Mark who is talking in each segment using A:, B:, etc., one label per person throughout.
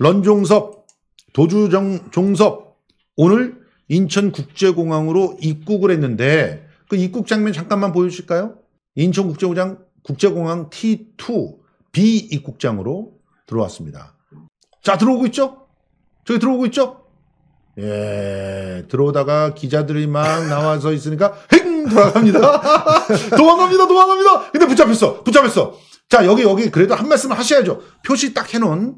A: 런종섭, 도주종섭 오늘 인천국제공항으로 입국을 했는데 그 입국 장면 잠깐만 보여주실까요? 인천국제공항 국제공항 T2 B 입국장으로 들어왔습니다. 자 들어오고 있죠? 저기 들어오고 있죠? 예 들어오다가 기자들이 막 나와서 있으니까 행 돌아갑니다. 도망갑니다, 도망갑니다. 근데 붙잡혔어, 붙잡혔어. 자 여기 여기 그래도 한 말씀 하셔야죠. 표시 딱 해놓은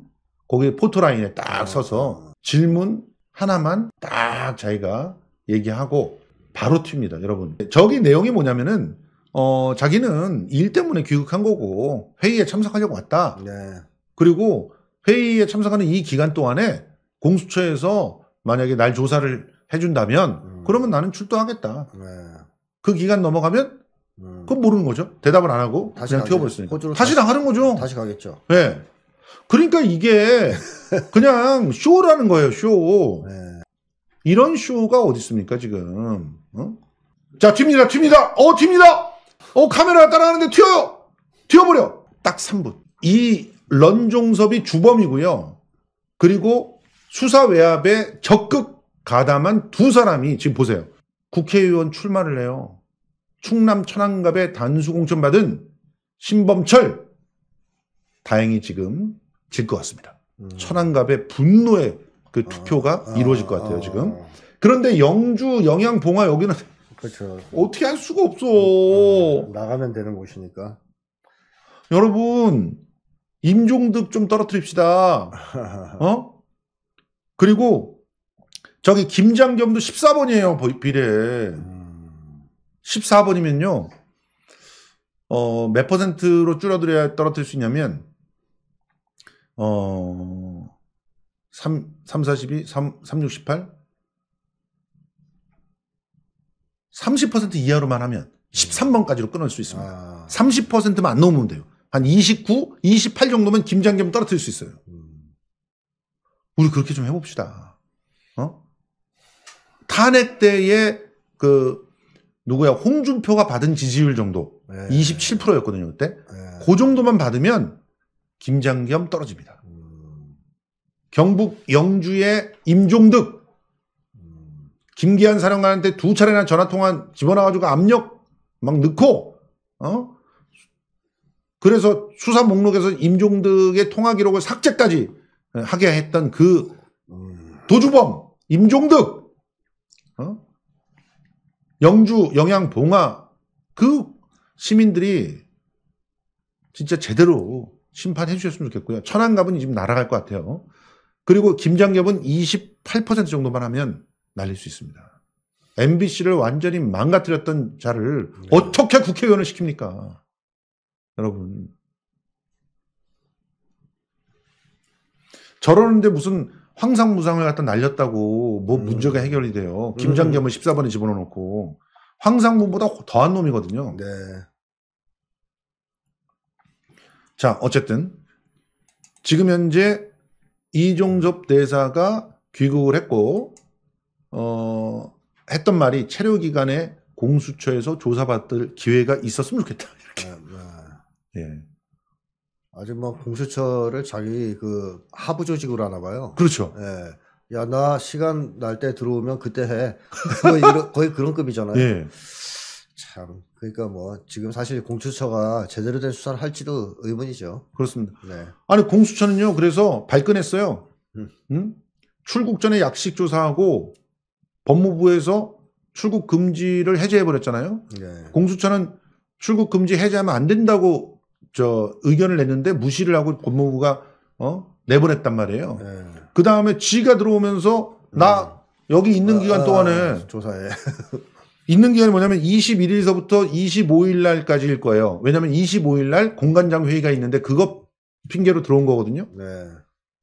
A: 거기 포토라인에 딱 아. 서서 질문 하나만 딱 자기가 얘기하고 바로 튑니다, 여러분. 저기 내용이 뭐냐면은 어, 자기는 일 때문에 귀국한 거고 회의에 참석하려고 왔다. 네. 그리고 회의에 참석하는 이 기간 동안에 공수처에서 만약에 날 조사를 해준다면 음. 그러면 나는 출두하겠다 네. 그 기간 넘어가면 음. 그건 모르는 거죠. 대답을 안 하고 다시 그냥 튀어버렸으니까. 다시, 다시 나가는
B: 거죠. 다시 가겠죠.
A: 네. 그러니까 이게 그냥 쇼라는 거예요, 쇼. 네. 이런 쇼가 어디 있습니까, 지금. 어? 자, 튑니다, 튑니다. 어, 튑니다. 어, 카메라 따라가는데 튀어요. 튀어버려. 딱 3분. 이 런종섭이 주범이고요. 그리고 수사 외압에 적극 가담한 두 사람이 지금 보세요. 국회의원 출마를 해요. 충남 천안갑에 단수 공천받은 신범철. 다행히 지금 질것 같습니다. 음. 천안갑의 분노의 그 아, 투표가 아, 이루어질 것 같아요, 아, 지금. 그런데 영주, 영양, 봉화 여기는
B: 그렇죠.
A: 어떻게 할 수가 없어. 음, 음, 음. 나가면 되는 곳이니까. 여러분, 임종득 좀 떨어뜨립시다. 어? 그리고 저기 김장겸도 14번이에요, 비례. 음. 14번이면요. 어, 몇 퍼센트로 줄어들어야 떨어뜨릴 수 있냐면 어, 3, 3, 42, 3, 3, 68? 30% 이하로만 하면 13번까지로 끊을 수 있습니다. 아. 30%만 안 넘으면 돼요. 한 29, 28 정도면 김장겸 떨어뜨릴 수 있어요. 음. 우리 그렇게 좀 해봅시다. 어? 탄핵 때에 그 누구야 홍준표가 받은 지지율 정도 네. 27%였거든요 그때. 네. 그 정도만 받으면 김장겸 떨어집니다. 경북 영주의 임종득 김기한 사령관한테 두 차례나 전화 통화 집어넣어가지고 압력 막 넣고 어 그래서 수사 목록에서 임종득의 통화 기록을 삭제까지 하게 했던 그 음, 도주범 임종득 어? 영주 영양 봉화 그 시민들이 진짜 제대로 심판해 주셨으면 좋겠고요. 천안갑은 지금 날아갈 것 같아요. 그리고 김장겸은 28% 정도만 하면 날릴 수 있습니다. MBC를 완전히 망가뜨렸던 자를 네. 어떻게 국회의원을 시킵니까? 여러분. 저러는데 무슨 황상무상을 갖다 날렸다고 뭐 음. 문제가 해결이 돼요. 음. 김장겸을 14번에 집어넣어놓고 황상무보다 더한 놈이거든요. 네. 자, 어쨌든 지금 현재 이종섭 대사가 귀국을 했고 어, 했던 말이 체류 기간에 공수처에서 조사받을 기회가 있었으면 좋겠다. 이렇게.
B: 아,
A: 네. 예. 아주 뭐 공수처를 자기 그 하부
B: 조직으로 하나 봐요. 그렇죠. 예. 야, 나 시간 날 때 들어오면 그때 해. 거의, 뭐 이런, 거의 그런 급이잖아요. 예. 참. 그러니까 뭐 지금 사실 공수처가
A: 제대로 된 수사를 할지도 의문이죠. 그렇습니다. 네. 아니 공수처는요. 그래서 발끈했어요. 음. 응? 음? 출국 전에 약식 조사하고 법무부에서 출국 금지를 해제해 버렸잖아요. 네. 공수처는 출국 금지 해제하면 안 된다고 저 의견을 냈는데 무시를 하고 법무부가 어 내보냈단 말이에요. 네. 그 다음에 지가 들어오면서 나 음. 여기 있는 아, 기간 동안에 아, 조사해. 있는 기간이 뭐냐면 21일서부터 25일 날까지일 거예요. 왜냐면 25일 날공간장 회의가 있는데 그거 핑계로 들어온 거거든요. 네.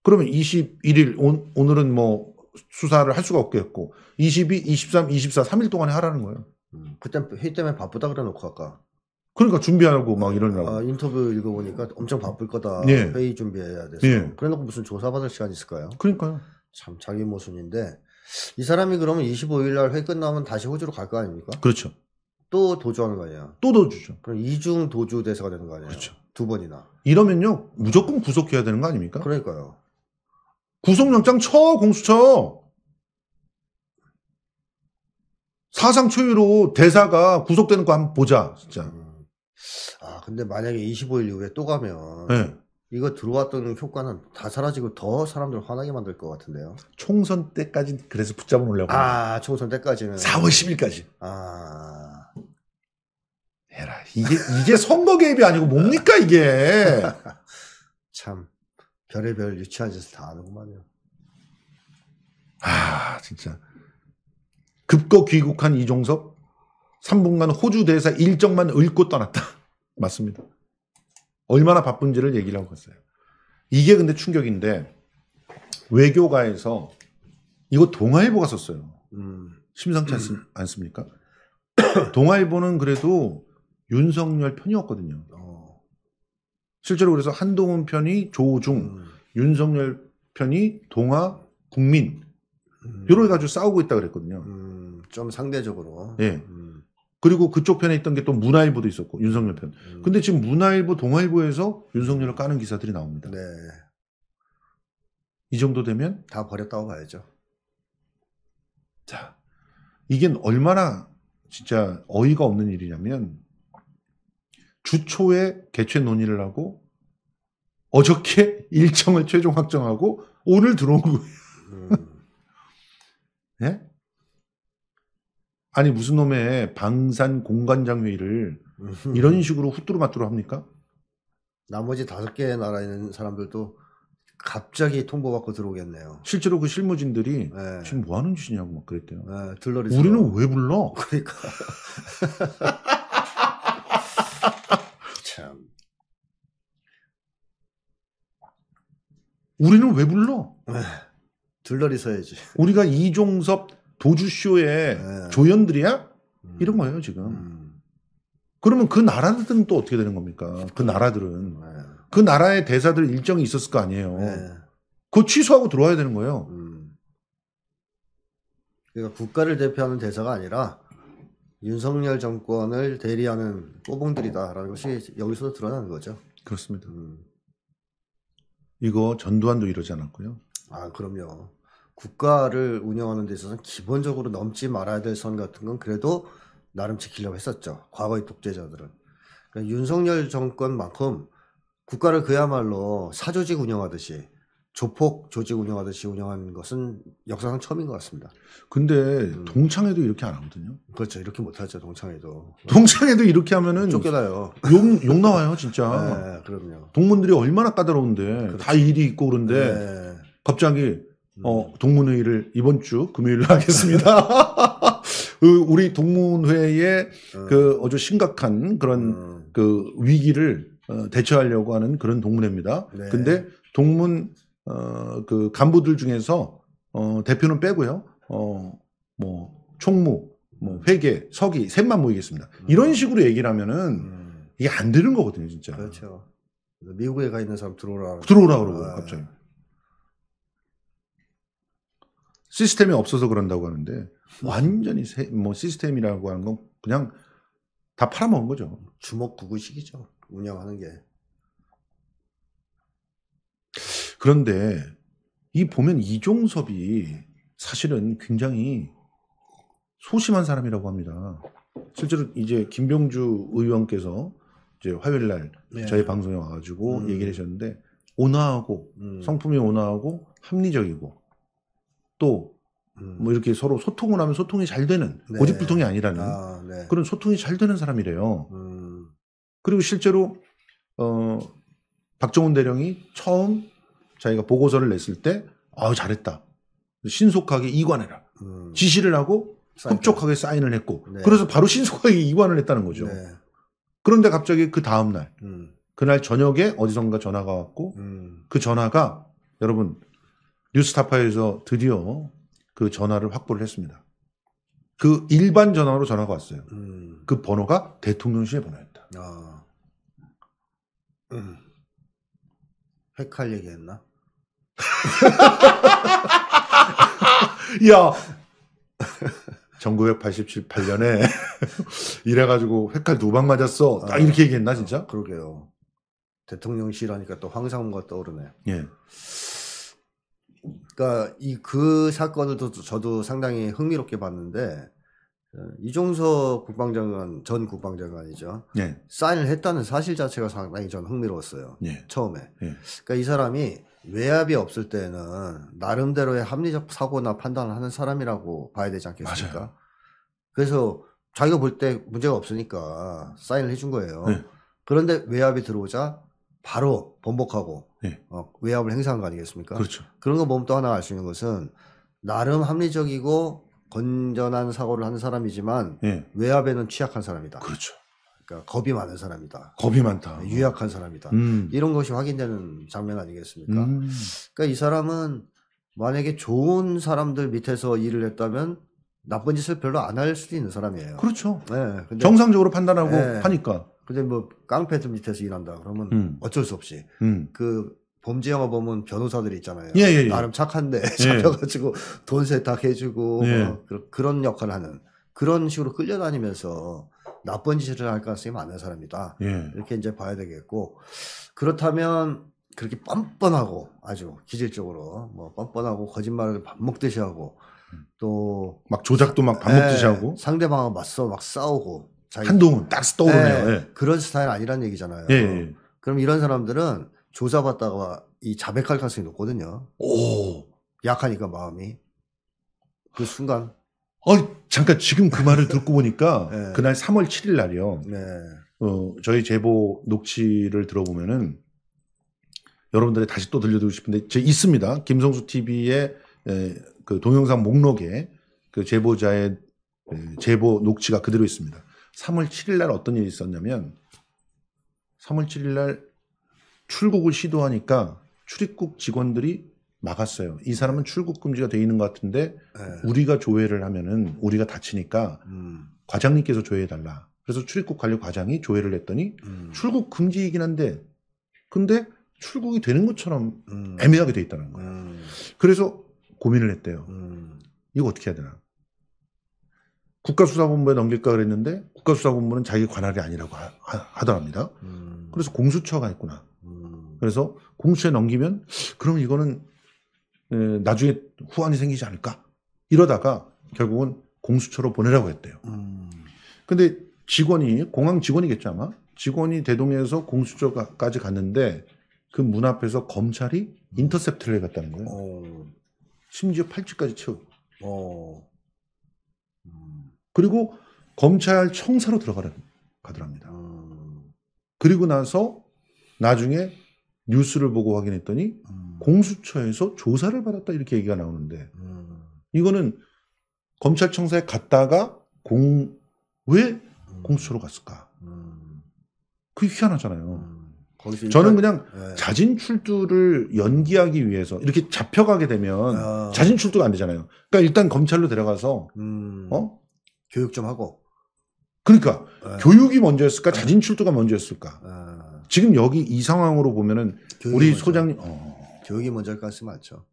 A: 그러면 21일 오, 오늘은 뭐 수사를 할 수가 없겠고 22, 23, 24 3일 동안에 하라는 거예요. 음, 그때 회의 때문에 바쁘다 그래 놓고 아까. 그러니까 준비하고 막 이러느라고.
B: 아, 인터뷰 읽어보니까 엄청 바쁠 거다. 예. 회의 준비해야 돼서. 예. 그래 놓고 무슨 조사받을 시간 있을까요? 그러니까요. 참 자기 모순인데 이 사람이 그러면 25일 날회 끝나면 다시 호주로 갈 거 아닙니까? 그렇죠. 또 도주하는 거아니야또 도주죠. 그럼 이중 도주 대사가
A: 되는 거아니야 그렇죠. 두 번이나. 이러면요 무조건 구속해야 되는 거 아닙니까? 그러니까요. 구속영장 쳐 공수처. 사상 초유로 대사가 구속되는 거 한번 보자 진짜. 음. 아 근데
B: 만약에 25일 이후에 또 가면 네. 이거 들어왔던 효과는 다 사라지고 더 사람들 화나게 만들 것 같은데요.
A: 총선 때까지 그래서 붙잡아 놓으려고. 아, 총선 때까지는. 4월 10일까지. 아. 해라. 이게, 이게 선거 개입이 아니고 뭡니까, 이게.
B: 참, 별의별 유치한 짓을 다
A: 하는구만요. 아, 진짜. 급거 귀국한 이종섭, 3분간 호주 대사 일정만 읽고 떠났다. 맞습니다. 얼마나 바쁜지를 얘기를 하고 갔어요. 이게 근데 충격인데 외교가에서 이거 동아일보가 썼어요. 음. 심상치 않습, 않습니까? 동아일보는 그래도 윤석열 편이었거든요. 어. 실제로 그래서 한동훈 편이 조중, 음. 윤석열 편이 동아, 국민, 음. 요런 가지고 싸우고 있다 그랬거든요. 음, 좀
B: 상대적으로.
A: 예. 네. 그리고 그쪽 편에 있던 게 또 문화일보도 있었고 윤석열 편. 음. 근데 지금 문화일보, 동아일보에서 윤석열을 까는 기사들이 나옵니다. 네. 이 정도 되면 다 버렸다고 봐야죠. 자, 이게 얼마나 진짜 어이가 없는 일이냐면 주초에 개최 논의를 하고 어저께 일정을 최종 확정하고 오늘 들어온 거예요. 음. 네? 아니 무슨 놈의 방산 공관장 회의를 음. 이런 식으로 후뚜루마뚜루 합니까? 나머지 다섯 개 나라에 있는 사람들도 갑자기 통보받고
B: 들어오겠네요.
A: 실제로 그 실무진들이 네. 지금 뭐 하는 짓이냐고 막 그랬대요. 네, 들러리 우리는 왜 불러? 그러니까. 참. 우리는 왜 불러? 네, 들러리 서야지. 우리가 이종섭 도주쇼의 네. 조연들이야? 음. 이런 거예요, 지금. 음. 그러면 그 나라들은 또 어떻게 되는 겁니까? 그 나라들은. 네. 그 나라의 대사들 일정이 있었을 거 아니에요. 네. 그거 취소하고 들어와야 되는 거예요. 음. 그러니까 국가를 대표하는 대사가
B: 아니라 윤석열 정권을 대리하는 꼬봉들이다라는 것이 여기서도 드러나는 거죠.
A: 그렇습니다. 음. 이거 전두환도 이러지 않았고요.
B: 아, 그럼요. 국가를 운영하는 데 있어서는 기본적으로 넘지 말아야 될 선 같은 건 그래도 나름 지키려고 했었죠. 과거의 독재자들은. 그러니까 윤석열 정권만큼 국가를 그야말로 사조직 운영하듯이 조폭 조직 운영하듯이 운영한 것은 역사상 처음인 것 같습니다. 근데 음. 동창회도 이렇게 안 하거든요. 그렇죠. 이렇게 못하죠. 동창회도.
A: 동창회도 이렇게 하면은 쫓겨나요. 욕, 욕 나와요, 진짜. 네, 그럼요. 동문들이 얼마나 까다로운데 그렇죠. 다 일이 있고 그런데 네. 갑자기 어, 음. 동문회의를 이번 주 금요일로 하겠습니다. 그 우리 동문회의 음. 그 아주 심각한 그런 음. 그 위기를 어, 대처하려고 하는 그런 동문회입니다. 네. 근데 동문 어, 그 간부들 중에서 어, 대표는 빼고요. 어, 뭐 총무, 뭐 음. 회계, 서기 셋만 모이겠습니다. 음. 이런 식으로 얘기를 하면은 음. 이게 안 되는 거거든요, 진짜. 그렇죠. 미국에 가 있는 사람 들어오라. 들어오라 그러고 아. 갑자기. 시스템이 없어서 그런다고 하는데 완전히 세, 뭐 시스템이라고 하는 건 그냥 다 팔아먹은 거죠. 주먹구구식이죠. 운영하는 게. 그런데 이 보면 이종섭이 사실은 굉장히 소심한 사람이라고 합니다. 실제로 이제 김병주 의원께서 이제 화요일 날 네. 저희 방송에 와가지고 음. 얘기를 하셨는데 온화하고 음. 성품이 온화하고 합리적이고 또뭐 음. 이렇게 서로 소통을 하면 소통이 잘 되는 네. 고집불통이 아니라는 아, 네. 그런 소통이 잘 되는 사람이래요. 음. 그리고 실제로 어 박정훈 대령이 처음 자기가 보고서를 냈을 때 아우 잘했다 신속하게 이관해라 음. 지시를 하고 흡족하게 사인을 했고 네. 그래서 바로 신속하게 이관을 했다는 거죠. 네. 그런데 갑자기 그 다음 날 음. 그날 저녁에 어디선가 전화가 왔고 음. 그 전화가 여러분 뉴스타파에서 드디어 그 전화를 확보를 했습니다. 그 일반 전화로 전화가 왔어요. 음. 그 번호가 대통령실의 번호였다. 아. 음. 핵할 얘기했나? 야, 1987, 8년에 이래가지고 회칼 두방 맞았어. 아, 이렇게 얘기했나 진짜? 어, 그러게요. 대통령실 하니까 또 황상무가 떠오르네. 예.
B: 그러니까 이 그 사건을 또 저도 상당히 흥미롭게 봤는데 어, 이종석 국방장관 전 국방장관이죠. 예. 사인을 했다는 사실 자체가 상당히 전 흥미로웠어요. 예. 처음에. 예. 그러니까 이 사람이 외압이 없을 때는 나름대로의 합리적 사고나 판단을 하는 사람이라고 봐야 되지 않겠습니까? 맞아요. 그래서 자기가 볼 때 문제가 없으니까 사인을 해준 거예요. 예. 그런데 외압이 들어오자 바로 번복하고 예. 어, 외압을 행사한 거 아니겠습니까? 그렇죠. 그런 거 보면 또 하나 알 수 있는 것은 나름 합리적이고 건전한 사고를 하는 사람이지만 예. 외압에는 취약한 사람이다. 그렇죠. 그러니까 겁이 많은 사람이다.
A: 겁이 많다. 네,
B: 유약한 사람이다. 음. 이런 것이 확인되는 장면 아니겠습니까? 음. 그러니까 이 사람은 만약에 좋은 사람들 밑에서 일을 했다면 나쁜 짓을 별로 안 할 수도 있는 사람이에요. 그렇죠. 네, 정상적으로 판단하고 네. 하니까. 근데 뭐 깡패트 밑에서 일한다 그러면 음. 어쩔 수 없이 음. 그 범죄 영화 보면 변호사들이 있잖아요. 예, 예, 예. 나름 착한데 예. 잡혀가지고 돈 세탁해주고 뭐 예. 그런 역할을 하는 그런 식으로 끌려다니면서 나쁜 짓을 할 가능성이 많은 사람이다. 예. 이렇게 이제 봐야 되겠고 그렇다면 그렇게 뻔뻔하고 아주 기질적으로 뭐 뻔뻔하고 거짓말을 밥 먹듯이 하고 음. 또막
A: 조작도 막 밥 먹듯이 하고
B: 상대방하고 맞서 막 싸우고 자기 한동훈 딱 떠오르네요. 네, 예. 그런 스타일 아니란 얘기잖아요. 예. 예. 그럼 이런 사람들은 조사받다가 이 자백할 가능성이 높거든요. 오.
A: 약하니까 마음이 그 순간. 어 잠깐 지금 그 말을 듣고 보니까 네. 그날 3월 7일 날이요. 네. 어 저희 제보 녹취를 들어보면은 여러분들이 다시 또 들려드리고 싶은데 제 있습니다. 김성수 TV의 에, 그 동영상 목록에 그 제보자의 에, 제보 녹취가 그대로 있습니다. 3월 7일 날 어떤 일이 있었냐면 3월 7일 날 출국을 시도하니까 출입국 직원들이 막았어요. 이 사람은 출국 금지가 돼 있는 것 같은데 네. 우리가 조회를 하면은 우리가 다치니까 음. 과장님께서 조회해 달라. 그래서 출입국 관리 과장이 조회를 했더니 음. 출국 금지이긴 한데 근데 출국이 되는 것처럼 음. 애매하게 돼 있다는 거예요. 음. 그래서 고민을 했대요. 음. 이거 어떻게 해야 되나? 국가수사본부에 넘길까 그랬는데 국가수사본부는 자기 관할이 아니라고 하, 더랍니다 음. 그래서 공수처가 있구나. 음. 그래서 공수처에 넘기면 그럼 이거는 네, 나중에 후환이 생기지 않을까? 이러다가 결국은 공수처로 보내라고 했대요. 음. 근데 직원이 공항 직원이겠죠 아마 직원이 대동에서 공수처까지 갔는데 그 문 앞에서 검찰이 음. 인터셉트를 해갔다는 거예요. 오. 어. 심지어 팔찌까지 채우고. 오. 어. 그리고 검찰 청사로 들어가더랍니다 그리고 나서 나중에 뉴스를 보고 확인했더니 음. 공수처에서 조사를 받았다 이렇게 얘기가 나오는데 음. 이거는 검찰청사에 갔다가 공 왜 공수처로 갔을까? 그게 희한하잖아요. 저는 그냥 네. 자진 출두를 연기하기 위해서 이렇게 잡혀가게 되면 아. 자진 출두가 안 되잖아요. 그러니까 일단 검찰로 데려가서 음. 어 교육 좀 하고. 그러니까 네. 교육이 먼저였을까? 네. 자진 출두가 먼저였을까? 네. 지금 여기 이 상황으로 보면은 우리 먼저, 소장님 어. 교육이 먼저일 가능성이 많죠.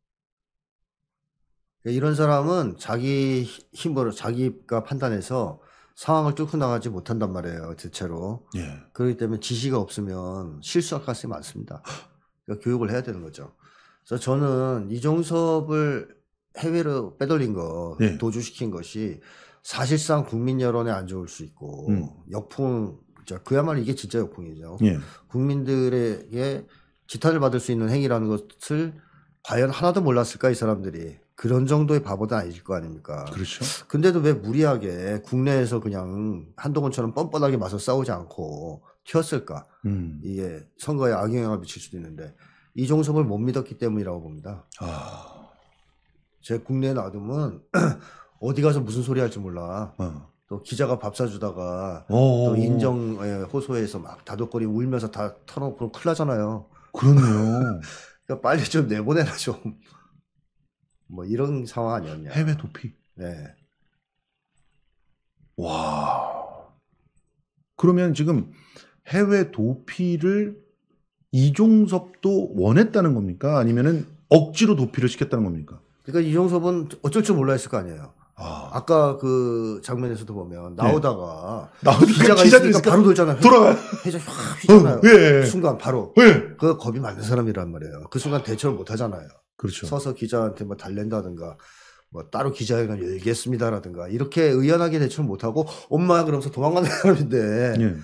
B: 그러니까 이런 사람은 자기 힘으로 자기가 판단해서 상황을 뚫고 나가지 못한단 말이에요, 대체로. 예. 그렇기 때문에 지시가 없으면 실수할 가능성이 많습니다. 그러니까 교육을 해야 되는 거죠. 그래서 저는 이종섭을 해외로 빼돌린 거, 예. 도주시킨 것이 사실상 국민 여론에 안 좋을 수 있고 음. 역풍 그야말로 이게 진짜 역풍이죠. 예. 국민들에게 지탄을 받을 수 있는 행위라는 것을 과연 하나도 몰랐을까 이 사람들이 그런 정도의 바보도 아닐 거 아닙니까? 그렇죠. 근데도 왜 무리하게 국내에서 그냥 한동훈처럼 뻔뻔하게 맞서 싸우지 않고 튀었을까? 음. 이게 선거에 악영향을 미칠 수도 있는데 이종섭을 못 믿었기 때문이라고 봅니다. 아. 제국내 놔두면 어디 가서 무슨 소리 할지 몰라. 어. 또 기자가 밥 사주다가 어또 어, 어. 인정 예, 호소해서 막 다독거리 울면서 다 털어놓고 그럼 큰일 나잖아요. 그러네요 그러니까 빨리 좀 내보내라 좀.
A: 뭐 이런 상황 아니었냐. 해외 도피. 네. 와. 그러면 지금 해외 도피를 이종섭도 원했다는 겁니까? 아니면은 억지로 도피를 시켰다는 겁니까?
B: 그러니까 이종섭은
A: 어쩔 줄 몰라 했을 거 아니에요.
B: 아. 아까 그 장면에서도 보면 나오다가 예. 나오다가 기자가 있으니까 바로 돌잖아요. 돌아가 회전 확 휘잖아요. 어, 예. 순간 바로 예. 그 겁이 많은 사람이란 말이에요. 그 순간 대처를 못 하잖아요. 그렇죠. 서서 기자한테 뭐 달랜다든가 뭐 따로 기자회견 열겠습니다라든가 이렇게 의연하게 대처를 못 하고 엄마 그러면서 도망가는 사람인데 예.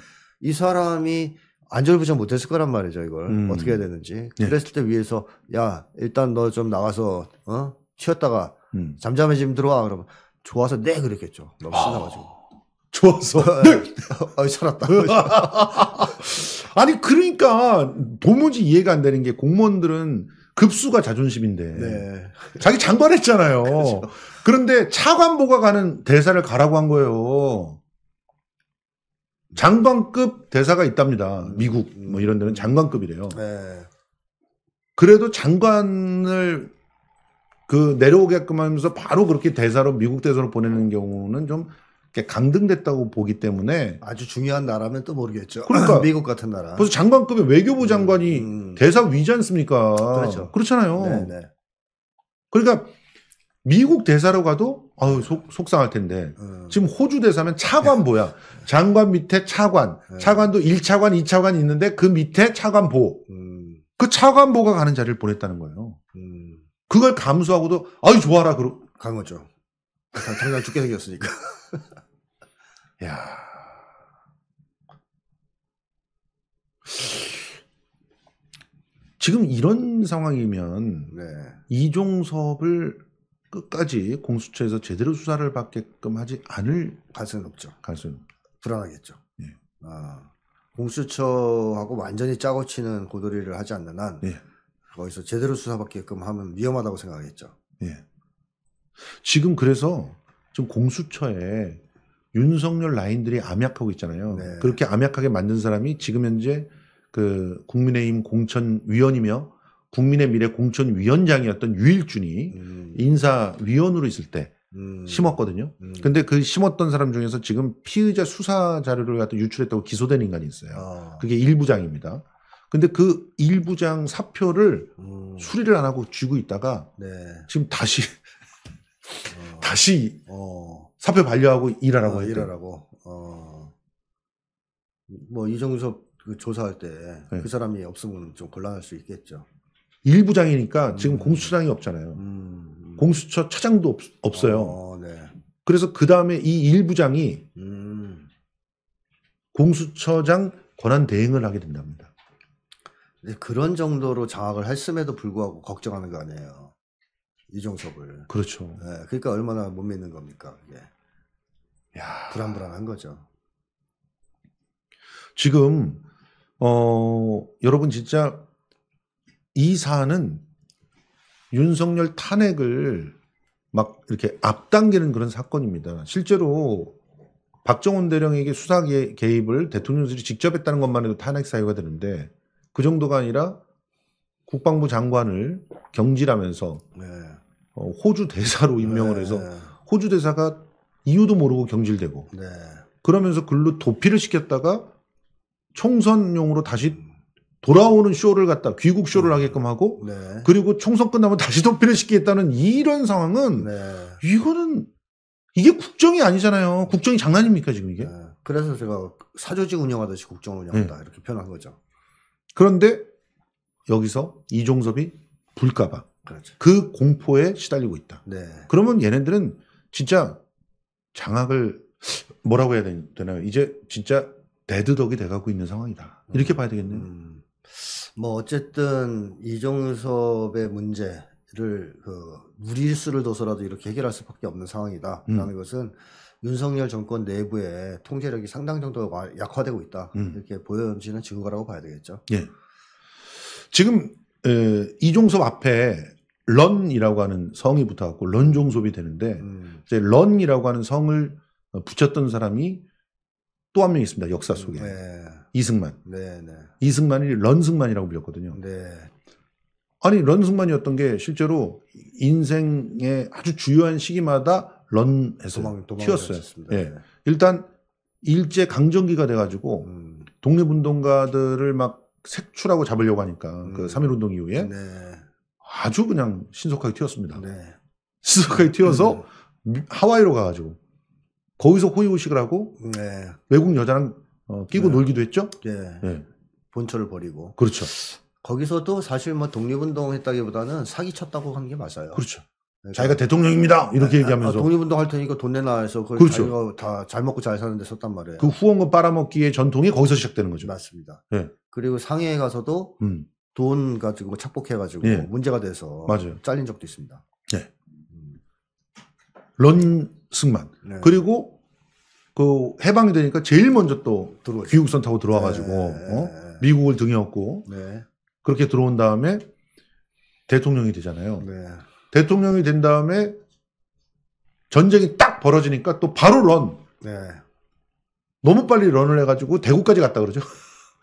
B: 이 사람이 안절부절 못했을 거란 말이죠 이걸 음. 어떻게 해야 되는지 예. 그랬을 때 위에서 야 일단 너 좀 나가서 어 쉬었다가 음. 잠잠해지면 들어와. 그러면 좋아서 네 그랬겠죠. 너무 아, 신나가지고.
A: 좋아서 어, 네. 아, 살았다. 아니 그러니까 도무지 이해가 안 되는 게 공무원들은 급수가 자존심인데 네. 자기 장관했잖아요. 그렇죠. 그런데 차관보가 가는 대사를 가라고 한 거예요. 장관급 대사가 있답니다. 미국 뭐 이런 데는 음. 장관급이래요. 네. 그래도 장관을 그 내려오게끔 하면서 바로 그렇게 대사로 미국 대사로 보내는 경우는 좀 강등됐다고 보기 때문에 아주 중요한 나라면 또 모르겠죠. 그러니까 미국 같은 나라. 벌써 장관급의 외교부 음, 장관이 음. 대사 위지 않습니까? 그렇죠. 그렇잖아요. 네네. 네. 그러니까 미국 대사로 가도 아유 속, 속상할 텐데 음. 지금 호주 대사면 차관보야 네. 장관 밑에 차관 네. 차관도 1차관 2차관 있는데 그 밑에 차관보 음. 그 차관보가 가는 자리를 보냈다는 거예요 음. 그걸 감수하고도 아유 좋아라 그러 간 거죠. 당장 죽게 생겼으니까. 야. 지금 이런 상황이면 네. 이종섭을 끝까지 공수처에서 제대로 수사를 받게끔 하지 않을 가능성이 높죠. 가능성 불안하겠죠. 네. 아, 공수처하고 완전히
B: 짜고 치는 고도리를 하지 않는 한 네. 거기서 제대로 수사받게끔 하면 위험하다고
A: 생각하겠죠. 예. 지금 그래서 지금 공수처에 윤석열 라인들이 암약하고 있잖아요. 네. 그렇게 암약하게 만든 사람이 지금 현재 그 국민의힘 공천위원이며 국민의 미래 공천위원장이었던 유일준이 음. 인사위원으로 있을 때 음. 심었거든요. 음. 근데 그 심었던 사람 중에서 지금 피의자 수사 자료를 갖다 유출했다고 기소된 인간이 있어요. 아. 그게 일부장입니다. 근데 그 일부장 사표를 음. 수리를 안 하고 쥐고 있다가 네. 지금 다시 어. 다시 어. 사표 반려하고 일하라고 어, 일하라고.
B: 어. 뭐 이정섭 그 조사할 때그
A: 네. 그 사람이 없으면 좀 곤란할 수 있겠죠. 일부장이니까 음. 지금 공수처장이 없잖아요. 음, 음. 공수처 차장도 없, 어요 어, 네. 그래서 그 다음에 이 일부장이 음. 공수처장 권한 대행을 하게 된답니다.
B: 그런 정도로 장악을 했음에도 불구하고 걱정하는 거 아니에요. 이종섭을. 그렇죠. 네, 그러니까 얼마나 못 믿는 겁니까, 그 야.
A: 불안불안한 거죠. 지금, 어, 여러분 진짜 이 사안은 윤석열 탄핵을 막 이렇게 앞당기는 그런 사건입니다. 실제로 박정훈 대령에게 수사 개입을 대통령실이 직접 했다는 것만 해도 탄핵 사유가 되는데 그 정도가 아니라 국방부 장관을 경질하면서 네. 어, 호주 대사로 임명을 네. 해서 호주 대사가 이유도 모르고 경질되고 네. 그러면서 글로 도피를 시켰다가 총선용으로 다시 돌아오는 쇼를 갖다 귀국 쇼를 음. 하게끔 하고 네. 그리고 총선 끝나면 다시 도피를 시키겠다는 이런 상황은 네. 이거는 이게 국정이 아니잖아요. 국정이 장난입니까 지금 이게? 네. 그래서 제가 사조직 운영하듯이 국정 운영한다 네. 이렇게 표현한 거죠. 그런데 여기서 이종섭이 불까봐 그렇죠. 그 공포에 시달리고 있다. 네. 그러면 얘네들은 진짜 장악을 뭐라고 해야 되나요? 이제 진짜 데드덕이 돼가고 있는 상황이다. 이렇게 음. 봐야 되겠네요. 음, 뭐 어쨌든 이종섭의 문제를
B: 그 무리수를 둬서라도 이렇게 해결할 수밖에 없는 상황이다라는 음. 것은 윤석열 정권 내부의 통제력이 상당 정도 약화되고 있다 음. 이렇게 보여지는 증거라고 봐야 되겠죠.
A: 예. 지금 에, 이종섭 앞에 런이라고 하는 성이 붙어갖고 런종섭이 되는데 음. 이제 런이라고 하는 성을 붙였던 사람이 또 한 명 있습니다 역사 속에 네. 이승만. 네, 네. 이승만이 런승만이라고 불렸거든요. 네. 아니 런승만이었던 게 실제로 인생의 아주 주요한 시기마다 런해서 도망, 튀었어요. 예. 네. 일단 일제 강점기가 돼가지고 음. 독립운동가들을 막 색출하고 잡으려고 하니까 그 음. 그 (3.1운동) 이후에 네. 아주 그냥 신속하게 튀었습니다. 네. 신속하게 튀어서 음. 하와이로 가가지고 거기서 호의호식을 하고 네. 외국 여자랑 어, 끼고 네. 놀기도 했죠. 예. 예. 본처를 버리고 그렇죠.
B: 거기서도 사실 뭐 독립운동 했다기보다는 사기 쳤다고 한게 맞아요. 그렇죠. 자기가 대통령입니다 이렇게 아, 얘기하면서 아, 독립운동 할 테니까 돈 내놔 해서 그걸 그렇죠. 자기가 다 잘 먹고 잘 사는데 썼단 말이에요. 그
A: 후원금 빨아먹기의 전통이 거기서 시작되는 거죠. 맞습니다. 예.
B: 그리고 상해에 가서도 음. 돈 가지고 뭐 착복해가지고 예. 문제가 돼서 맞아요. 잘린 적도 있습니다.
A: 예. 런승만 네. 그리고 그 해방이 되니까 제일 먼저 또 들어오죠. 귀국선 타고 들어와가지고 네. 어? 미국을 등에 업고 네. 그렇게 들어온 다음에 대통령이 되잖아요. 네. 대통령이 된 다음에 전쟁이 딱 벌어지니까 또 바로 런. 네. 너무 빨리 런을 해가지고 대구까지 갔다 그러죠.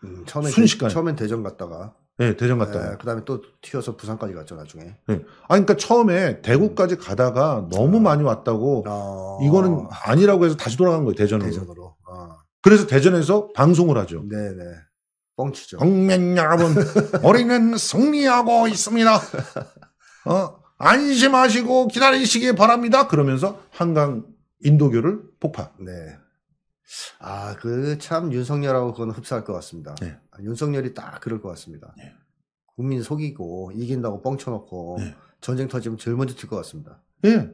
A: 음, 처음에 순식간에. 처음엔
B: 대전 갔다가.
A: 네, 대전 갔다가. 네,
B: 그다음에 또 튀어서 부산까지 갔죠 나중에.
A: 네. 아 그러니까 처음에 대구까지 가다가 너무 어. 많이 왔다고 어. 이거는 아니라고 해서 다시 돌아간 거예요 대전으로. 대전으로. 어. 그래서 대전에서 방송을 하죠. 네, 네. 뻥치죠. 국민 여러분, 우리는 승리하고 있습니다. 어, 안심하시고 기다리시기 바랍니다. 그러면서 한강 인도교를 폭파.
B: 네. 아, 그 참 윤석열하고 그건 흡사할 것 같습니다. 네. 윤석열이 딱 그럴 것 같습니다. 네. 국민 속이고 이긴다고 뻥쳐놓고 네. 전쟁 터지면 제일
A: 먼저 튈 것 같습니다. 예. 네.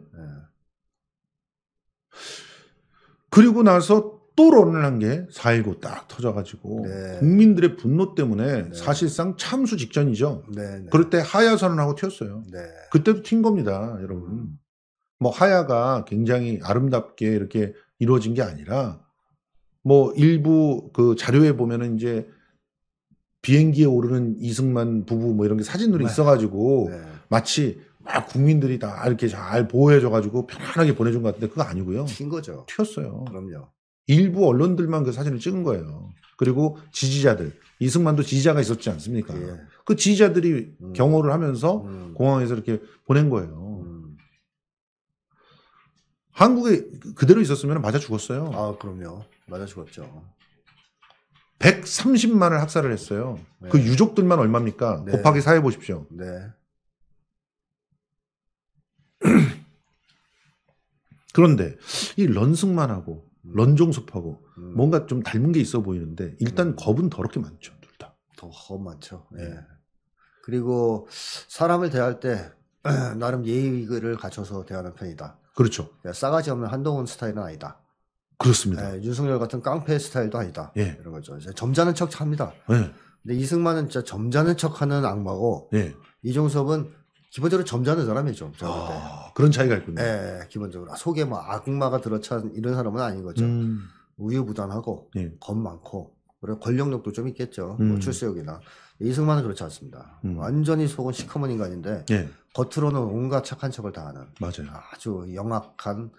A: 그리고 나서 또론을한게4.19딱 터져가지고 네. 국민들의 분노 때문에 네. 사실상 참수 직전이죠. 네, 네. 그럴 때 하야 선언하고 튀었어요. 그때도 튄 겁니다, 여러분. 음. 뭐 하야가 굉장히 아름답게 이렇게 이루어진 게 아니라 뭐 일부 그 자료에 보면은 이제 비행기에 오르는 이승만 부부 뭐 이런 게 사진으로 네. 있어가지고 네. 마치 막 국민들이 다 이렇게 잘 보호해줘가지고 편안하게 보내준 것 같은데 그거 아니고요. 튄 거죠. 튀었어요. 그럼요. 일부 언론들만 그 사진을 찍은 거예요. 그리고 지지자들 이승만도 지지자가 있었지 않습니까? 예. 그 지지자들이 음. 경호를 하면서 음. 공항에서 이렇게 보낸 거예요. 음. 한국에 그대로 있었으면 맞아 죽었어요. 아 그럼요, 맞아 죽었죠. 130만을 학살을 했어요. 네. 그 유족들만 얼마입니까? 네. 곱하기 4 해보십시오. 네. 그런데 이 런승만하고 음. 런종섭하고 음. 뭔가 좀 닮은 게 있어 보이는데 일단 음. 겁은 더럽게 많죠 둘 다. 더겁
B: 많죠. 예. 네. 그리고 사람을 대할 때 나름 예의를 갖춰서 대하는 편이다. 그렇죠. 예, 싸가지 없는 한동훈 스타일은 아니다. 그렇습니다. 예, 윤석열 같은 깡패 스타일도 아니다. 예. 이런 거죠. 점잖은 척 합니다. 예. 근데 이승만은 진짜 점잖은 척하는 악마고 예. 이종섭은 기본적으로 점잖은 사람이죠. 아,
A: 그런 차이가 있군요. 예,
B: 예 기본적으로 아, 속에 뭐 악마가 들어찬 이런 사람은 아닌 거죠. 음. 우유부단하고 예. 겁 많고 그리고 권력력도 좀 있겠죠. 뭐 음. 뭐 출세욕이나 이승만은 그렇지 않습니다. 음. 완전히 속은 시커먼 인간인데 예. 겉으로는 온갖 착한 척을 다하는 맞아요. 아주 영악한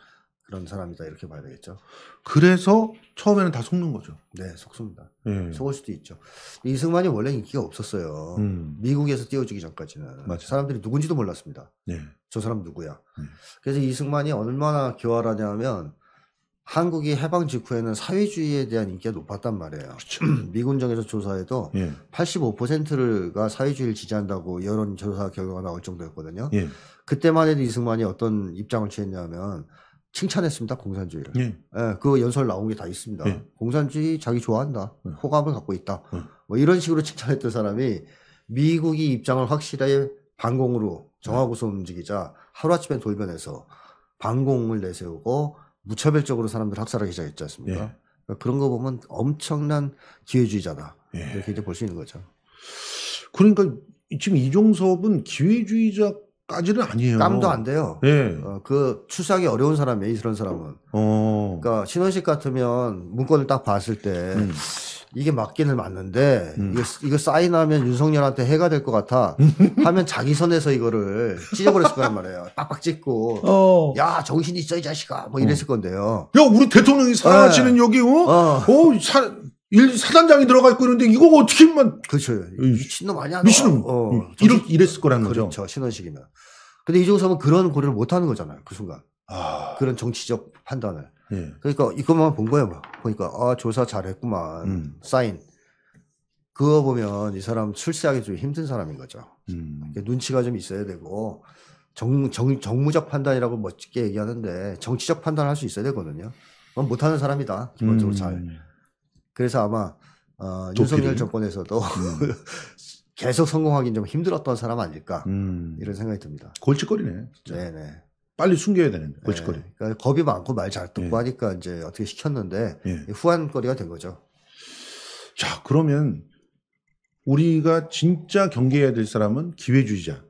B: 그런 사람이다 이렇게 봐야 되겠죠. 그래서 처음에는 다 속는 거죠. 네, 속습니다. 예. 속을 수도 있죠. 이승만이 원래 인기가 없었어요. 음. 미국에서 띄워주기 전까지는 맞아. 사람들이 누군지도 몰랐습니다. 예. 저 사람 누구야? 예. 그래서 이승만이 얼마나 교활하냐면 한국이 해방 직후에는 사회주의에 대한 인기가 높았단 말이에요. 그렇죠. 미군정에서 조사해도 예. 85%가 사회주의를 지지한다고 여론조사 결과가 나올 정도였거든요. 예. 그때만 해도 이승만이 어떤 입장을 취했냐면 칭찬했습니다 공산주의를. 예. 예그 연설 나온 게 다 있습니다. 예. 공산주의 자기 좋아한다, 예. 호감을 갖고 있다. 예. 뭐 이런 식으로 칭찬했던 사람이 미국이 입장을 확실하게 반공으로 정하고서 예. 움직이자 하루아침에 돌변해서 반공을 내세우고 무차별적으로 사람들 학살하기 시작했지 않습니까? 그러니까 그런 거 보면 엄청난 기회주의자다 이렇게 이제 볼 수 있는 거죠.
A: 그러니까 지금 이종섭은 기회주의자 까지는 아니에요. 깜도 안 돼요.
B: 예. 어, 그 추사하기 어려운 사람이에요, 이런 사람은.
A: 어.
B: 그러니까 신원식 같으면 문건을 딱 봤을 때 음. 이게 맞기는 맞는데 음. 이거, 이거 사인하면 윤석열한테 해가 될 것 같아 하면 자기 선에서 이거를 찢어버렸을 거란 말이에요. 빡빡 찢고 어. 야 정신이 있어 이 자식아 뭐 이랬을 어. 건데요.
A: 야 우리 대통령이 사랑하는 네. 여기 어, 어. 어 사, 일 사단장이 들어가 있고 이는데 이거 어떻게만 그렇죠 미친놈
B: 아니야 미친놈
A: 어, 이렇 이랬을 거라는 그렇죠. 거죠 그렇죠 신원식이면 근데 이종섭은
B: 그런 고려를 못 하는 거잖아요 그 순간 아... 그런 정치적 판단을 예. 그러니까 이것만 본 거예요 뭐. 보니까 아 조사 잘했구만 음. 사인 그거 보면 이 사람 출세하기 좀 힘든 사람인 거죠 음. 그러니까 눈치가 좀 있어야 되고 정, 정, 정무적 판단이라고 멋지게 얘기하는데 정치적 판단을 할 수 있어야 되거든요 못하는 사람이다 기본적으로 음. 잘 그래서 아마 어, 도피를? 윤석열 정권에서도 음. 계속 성공하기는 좀 힘들었던 사람 아닐까 음. 이런 생각이 듭니다.
A: 골칫거리네.
B: 진짜. 네네. 빨리 숨겨야 되는 데 네. 골칫거리. 네. 그러니까 겁이 많고 말 잘 듣고 네. 하니까 이제 어떻게 시켰는데
A: 네. 예. 후한거리가 된 거죠. 자 그러면 우리가 진짜 경계해야 될 사람은 기회주의자.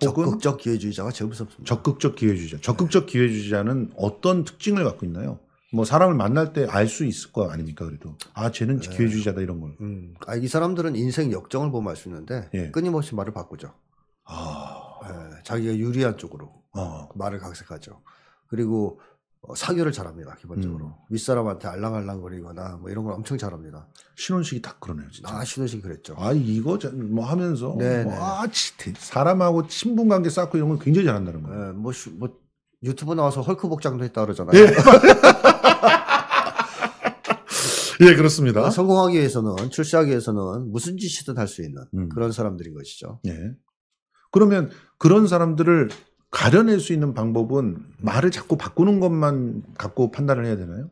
A: 적극적 기회주의자가 제일 무섭습니다. 적극적 기회주의자. 적극적 네. 기회주의자는 어떤 특징을 갖고 있나요? 뭐 사람을 만날 때 알 수 있을 거 아닙니까 그래도 아 쟤는 네. 기회주의자다 이런 걸. 음. 아, 이 사람들은 인생
B: 역정을 보면 알 수 있는데 예. 끊임없이 말을 바꾸죠. 아. 예, 자기가 유리한 쪽으로 아. 말을 각색하죠. 그리고 어, 사교를 잘합니다 기본적으로 음. 윗사람한테 알랑알랑거리거나 뭐 이런 걸 엄청 잘합니다. 신혼식이 딱 그러네요 진짜. 아 신혼식 그랬죠.
A: 아 이거 뭐 하면서 뭐, 아 사람하고 친분 관계 쌓고 이런 건 굉장히 잘한다는 거예요. 네, 뭐, 뭐 유튜브 나와서 헐크 복장도 했다 그러잖아요. 예.
B: 예, 그렇습니다. 어, 성공하기 위해서는, 출세하기 위해서는 무슨 짓이든
A: 할 수 있는 음. 그런 사람들인 것이죠. 예. 그러면 그런 사람들을 가려낼 수 있는 방법은 말을 자꾸 바꾸는 것만 갖고 판단을 해야 되나요?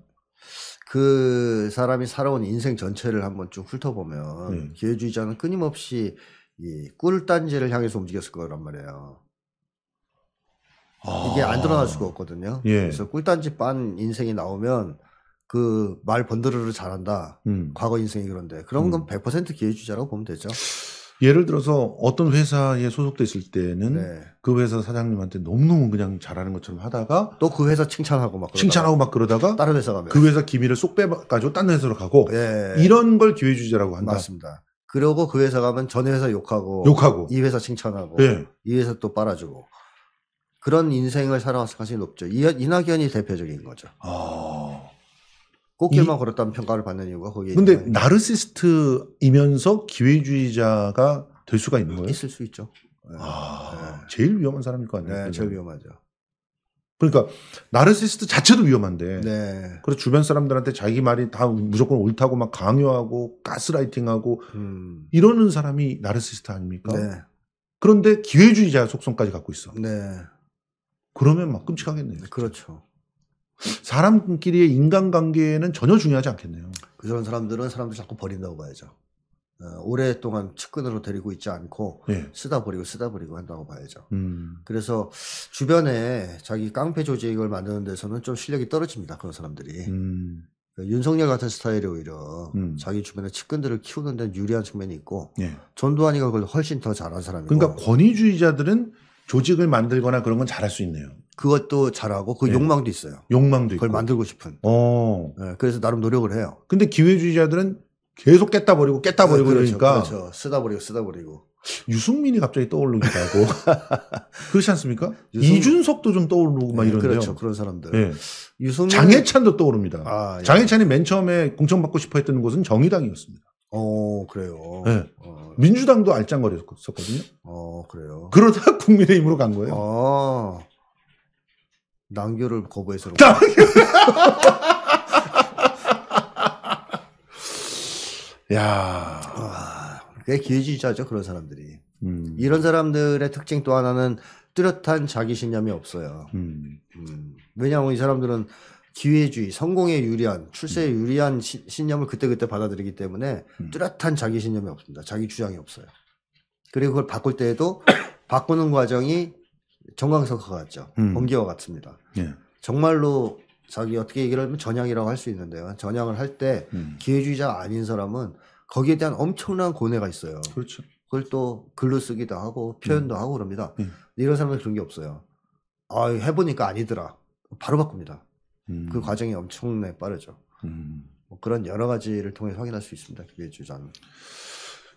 B: 그 사람이 살아온 인생 전체를 한번 쭉 훑어보면 네. 기회주의자는 끊임없이 이 꿀단지를 향해서 움직였을 거란 말이에요. 아. 이게 안 드러날 아. 수가 없거든요. 예. 그래서 꿀단지 빤 인생이 나오면 그말번들어를 잘한다. 음. 과거 인생이 그런데 그런 건 100%기회주자라고 음. 보면
A: 되죠. 예를 들어서 어떤 회사에 소속돼 있을 때는 네. 그 회사 사장님한테 너무너무 그냥 잘하는 것처럼 하다가 또 그 회사 칭찬하고 막 칭찬하고 막 그러다가 다른 회사 가면 그 회사 기밀을 쏙 빼가지고 다른 회사로 가고 네. 이런 걸기회주자라고 한다. 맞습니다. 그러고
B: 그 회사 가면 전 회사 욕하고 욕하고 이 회사 칭찬하고 네. 이 회사 또 빨아주고 그런 인생을 살아왔을 가능성이 높죠. 이, 이낙연이 대표적인 거죠. 아... 꽃길만 이, 걸었다는 평가를 받는 이유가 거기에. 있는 근데
A: 나르시스트이면서 기회주의자가 될 수가 있는 거예요? 있을 수 있죠. 네. 아, 네. 제일 위험한 사람일 거아니요 네, 제일 위험하죠. 그러니까 나르시스트 자체도 위험한데. 네. 그리고 주변 사람들한테 자기 말이 다 무조건 옳다고 막 강요하고 가스라이팅하고 음. 이러는 사람이 나르시스트 아닙니까? 네. 그런데 기회주의자 속성까지 갖고 있어. 네. 그러면 막 끔찍하겠네요. 그렇죠. 사람끼리의 인간관계는 전혀 중요하지 않겠네요. 그런 사람들은 사람들 자꾸 버린다고 봐야죠. 어, 오랫동안
B: 측근으로 데리고 있지 않고 예. 쓰다 버리고 쓰다 버리고 한다고 봐야죠. 음. 그래서 주변에 자기 깡패 조직을 만드는 데서는 좀 실력이 떨어집니다. 그런 사람들이. 음. 그러니까 윤석열 같은 스타일이 오히려 음. 자기 주변에 측근들을 키우는 데는 유리한 측면이 있고
A: 예. 전두환이가 그걸 훨씬 더 잘한 사람이고. 그러니까 권위주의자들은 조직을 만들거나 그런 건 잘할 수 있네요. 그것도 잘하고 그 네. 욕망도 있어요. 욕망도 그걸 있고. 만들고 싶은. 어. 네, 그래서 나름 노력을 해요. 근데 기회주의자들은 계속 깼다 버리고 깼다 네, 버리고 네, 그렇죠, 그러니까 그렇죠.
B: 쓰다 버리고 쓰다 버리고.
A: 유승민이 갑자기 떠오르기도 하고 그렇지 않습니까? 유승... 이준석도 좀 떠오르고 막 네, 이런데요. 그렇죠 그런 사람들. 네. 유승민 장해찬도 떠오릅니다. 아, 예. 장해찬이 맨 처음에 공천받고 싶어했던 곳은 정의당이었습니다. 어 그래요. 네. 어... 민주당도 알짱거렸었거든요.
B: 어 그래요.
A: 그러다 국민의힘으로 간 거예요. 어. 난교를 거부해서 그런가?
B: 야. 와, 아, 꽤 기회주의자죠 그런 사람들이. 음. 이런 사람들의 특징 또 하나는 뚜렷한 자기신념이 없어요. 음. 음. 왜냐하면 이 사람들은 기회주의, 성공에 유리한, 출세에 음. 유리한 시, 신념을 그때그때 받아들이기 때문에 음. 뚜렷한 자기신념이 없습니다. 자기 주장이 없어요. 그리고 그걸 바꿀 때에도 바꾸는 과정이 정광석화 같죠. 음. 번개와 같습니다. 예. 정말로 자기 어떻게 얘기를 하면 전향이라고 할 수 있는데요. 전향을 할때 음. 기회주의자 아닌 사람은 거기에 대한 엄청난 고뇌가 있어요. 그렇죠. 그걸 또 글로 쓰기도 하고 표현도 음. 하고 그럽니다. 음. 이런 사람은 그런 게 없어요. 아 해보니까 아니더라. 바로 바꿉니다. 음. 그 과정이 엄청나게 빠르죠. 음. 뭐 그런 여러 가지를 통해 확인할 수 있습니다. 기회주의자는.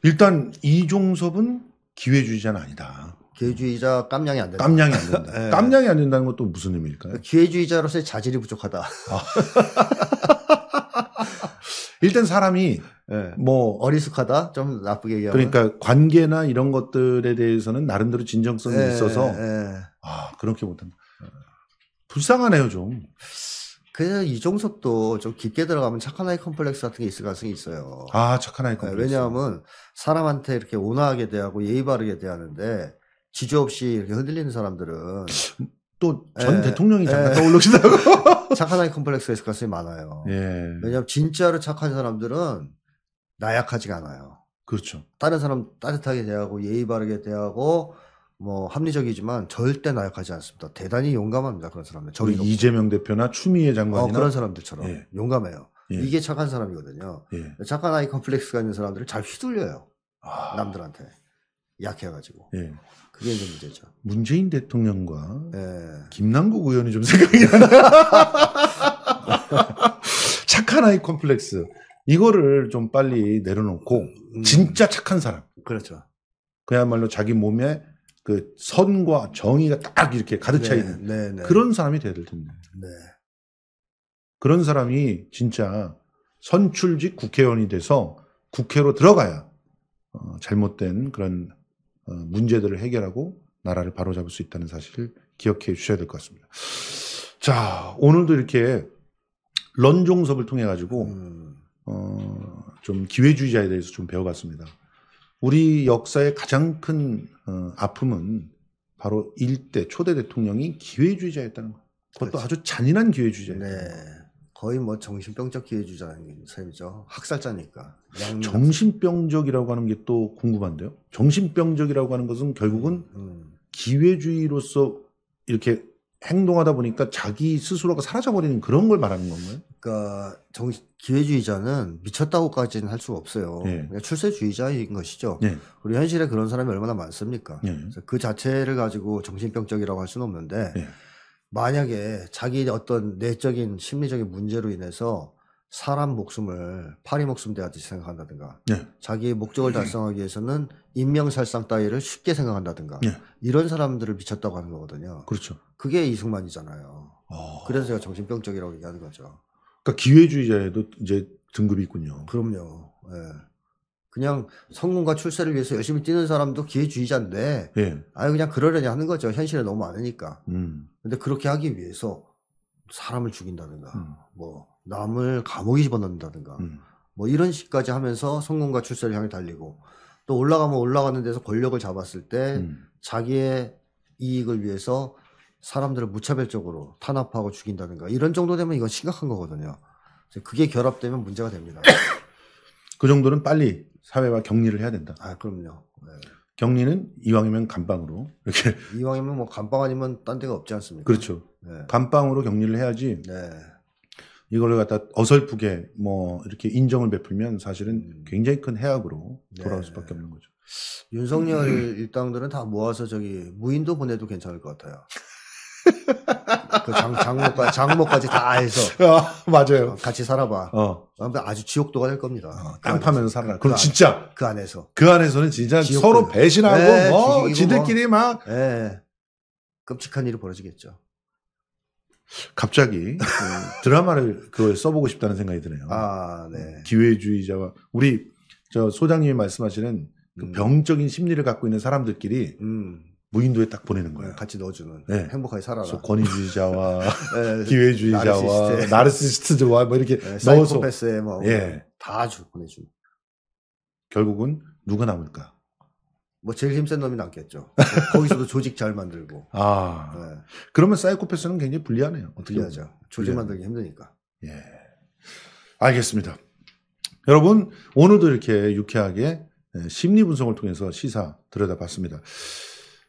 B: 일단 이종섭은 기회주의자는 아니다. 기회주의자 깜냥이 안 된다. 깜냥이 안 된다. 네. 깜냥이 안 된다는 것도 무슨 의미일까요? 기회주의자로서의 자질이 부족하다. 아.
A: 일단 사람이 네. 뭐 어리숙하다 좀 나쁘게 얘기하면 그러니까 관계나 이런 것들에 대해서는 나름대로 진정성이 네. 있어서 네. 아 그렇게 못한다. 불쌍하네요 좀. 그래서 이종석도좀
B: 깊게 들어가면 착한 아이 컴플렉스 같은 게 있을 가능성이 있어요. 아 착한 아이 컴플렉스. 네, 왜냐하면 사람한테 이렇게 온화하게 대하고 예의 바르게 대하는데 지조 없이 이렇게 흔들리는 사람들은
A: 또전 예. 대통령이 잠깐 예.
B: 떠올르시다고 착한 아이 컴플렉스가 있을 가능성이 많아요. 예. 왜냐하면 진짜로 착한 사람들은 나약하지가 않아요. 그렇죠. 다른 사람 따뜻하게 대하고 예의 바르게 대하고 뭐 합리적이지만 절대 나약하지 않습니다. 대단히 용감합니다. 그런 사람들. 저기 이재명
A: 대표나 추미애 장관이나 어, 그런 사람들처럼 예.
B: 용감해요. 예. 이게 착한 사람이거든요. 예. 착한 아이 컴플렉스가 있는 사람들을 잘 휘둘려요. 아... 남들한테 약해가지고.
A: 예. 그게 이제 문제죠. 문재인 대통령과 네. 김남국 의원이 좀 생각이 나. 요 착한 아이 콤플렉스 이거를 좀 빨리 내려놓고 음. 진짜 착한 사람. 그렇죠. 그야말로 자기 몸에 그 선과 정의가 딱 이렇게 가득 네, 차 있는 네, 네, 그런 사람이 돼야 될 텐데. 네. 그런 사람이 진짜 선출직 국회의원이 돼서 국회로 들어가야 어, 잘못된 그런 어, 문제들을 해결하고 나라를 바로잡을 수 있다는 사실을 기억해 주셔야 될 것 같습니다. 자, 오늘도 이렇게 런종섭을 통해 가지고 음. 어, 좀 기회주의자에 대해서 좀 배워봤습니다. 우리 역사의 가장 큰 어, 아픔은 바로 일대 초대 대통령이 기회주의자였다는 것. 그것도 그렇지. 아주 잔인한 기회주의자예요. 네. 거의 뭐 정신병적 기회주의자인 셈이죠. 학살자니까. 정신병적이라고 하는 게 또 궁금한데요. 정신병적이라고 하는 것은 결국은 음, 음. 기회주의로서 이렇게 행동하다 보니까 자기 스스로가 사라져버리는 그런 걸 말하는 건가요?
B: 그러니까 정 기회주의자는 미쳤다고까지는 할 수가 없어요. 네. 출세주의자인 것이죠. 네. 우리 현실에 그런 사람이 얼마나 많습니까? 네. 그 자체를 가지고 정신병적이라고 할 수는 없는데 네. 만약에 자기 어떤 내적인 심리적인 문제로 인해서 사람 목숨을 파리 목숨 대하듯이 생각한다든가 네. 자기의 목적을 달성하기 위해서는 인명살상 따위를 쉽게 생각한다든가 네. 이런 사람들을 미쳤다고 하는 거거든요. 그렇죠. 그게 이승만이잖아요. 어... 그래서 제가 정신병적이라고 얘기하는 거죠.
A: 그러니까 기회주의자에도 이제 등급이 있군요. 그럼요. 예.
B: 그냥 성공과 출세를 위해서 열심히 뛰는 사람도 기회주의자인데 예. 아예 그냥 그러려니 하는 거죠 현실에 너무 많으니까 음. 근데 그렇게 하기 위해서 사람을 죽인다든가 음. 뭐 남을 감옥에 집어넣는다든가 음. 뭐 이런 식까지 하면서 성공과 출세를 향해 달리고 또 올라가면 올라가는 데서 권력을 잡았을 때 음. 자기의 이익을 위해서 사람들을 무차별적으로 탄압하고 죽인다든가 이런 정도 되면 이건 심각한 거거든요 그게 결합되면 문제가 됩니다 그 정도는 빨리 사회와 격리를 해야 된다. 아
A: 그럼요. 네. 격리는 이왕이면 감방으로 이렇게 이왕이면 뭐 감방 아니면 딴 데가 없지 않습니까? 그렇죠. 네. 감방으로 격리를 해야지. 네. 이거 갖다 어설프게 뭐 이렇게 인정을 베풀면 사실은 음. 굉장히 큰 해악으로 네. 돌아올 수밖에 없는 거죠.
B: 윤석열 일당들은 다 모아서 저기 무인도 보내도 괜찮을 것 같아요. 그 장, 장모까지, 장모까지 다해서 아, 맞아요. 같이 살아봐. 어. 아무튼 아주 지옥도가 될 겁니다. 어, 땅그 파면서 살아라. 그 그럼 그 진짜. 그 안에서.
A: 그 안에서는 진짜 지옥도. 서로 배신하고, 네, 뭐, 뭐. 지들끼리 뭐. 막. 네. 끔찍한 일이 벌어지겠죠. 갑자기 그 드라마를 그걸 써보고 싶다는 생각이 드네요. 아, 네. 기회주의자와 우리 저 소장님이 말씀하시는 그 음. 병적인 심리를 갖고 있는 사람들끼리 음. 무인도에 딱 보내는 거예요. 같이 넣어주는. 네.
B: 행복하게 살아라. 권위주의자와
A: 네. 기회주의자와 나르시스트들과뭐 이렇게 네, 넣어서 패스에 뭐 예. 다 주, 보내주는. 결국은 누가 남을까?
B: 뭐 제일 힘센 놈이 남겠죠. 뭐 거기서도 조직 잘 만들고.
A: 아. 네. 그러면 사이코패스는 굉장히 불리하네요. 어떻게 하죠? 조직 만들기 힘드니까. 예. 알겠습니다. 여러분 오늘도 이렇게 유쾌하게 예, 심리 분석을 통해서 시사 들여다봤습니다.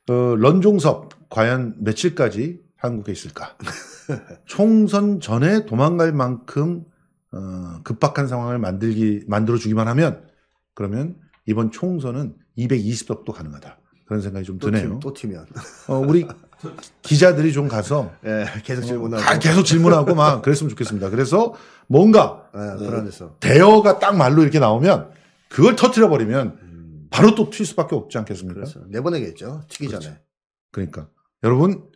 A: 어, 런종섭 과연 며칠까지 한국에 있을까? 총선 전에 도망갈 만큼 어, 급박한 상황을 만들기 만들어 주기만 하면 그러면 이번 총선은 220석도 가능하다. 그런 생각이 좀또 드네요. 팀, 또 튀면. 어, 우리 기자들이 좀 가서 예, 계속 질문하고 어, 아, 계속 질문하고 막 그랬으면 좋겠습니다. 그래서 뭔가 예, 불안해대어가딱 말로 이렇게 나오면 그걸 터트려 버리면 바로 또 튈 수밖에 없지 않겠습니까? 그렇죠. 내보내겠죠. 튀기 그렇죠. 전에. 그러니까 여러분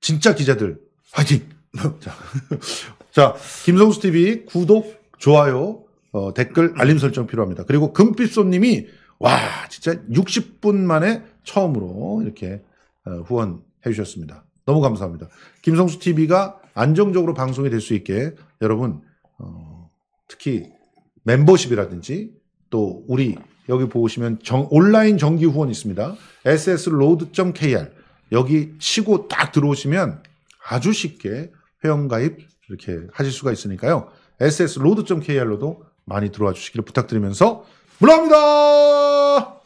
A: 진짜 기자들 화이팅. 자, 자 김성수 TV 구독, 좋아요, 어, 댓글, 알림 설정 필요합니다. 그리고 금빛손님이 와 진짜 60분 만에 처음으로 이렇게 어, 후원해 주셨습니다. 너무 감사합니다. 김성수 TV가 안정적으로 방송이 될 수 있게 여러분 어, 특히 멤버십이라든지 또 우리 여기 보시면 정, 온라인 정기 후원 있습니다. ss로드.kr 여기 치고 딱 들어오시면 아주 쉽게 회원가입 이렇게 하실 수가 있으니까요. ss로드.kr로도 많이 들어와 주시기를 부탁드리면서 물러갑니다.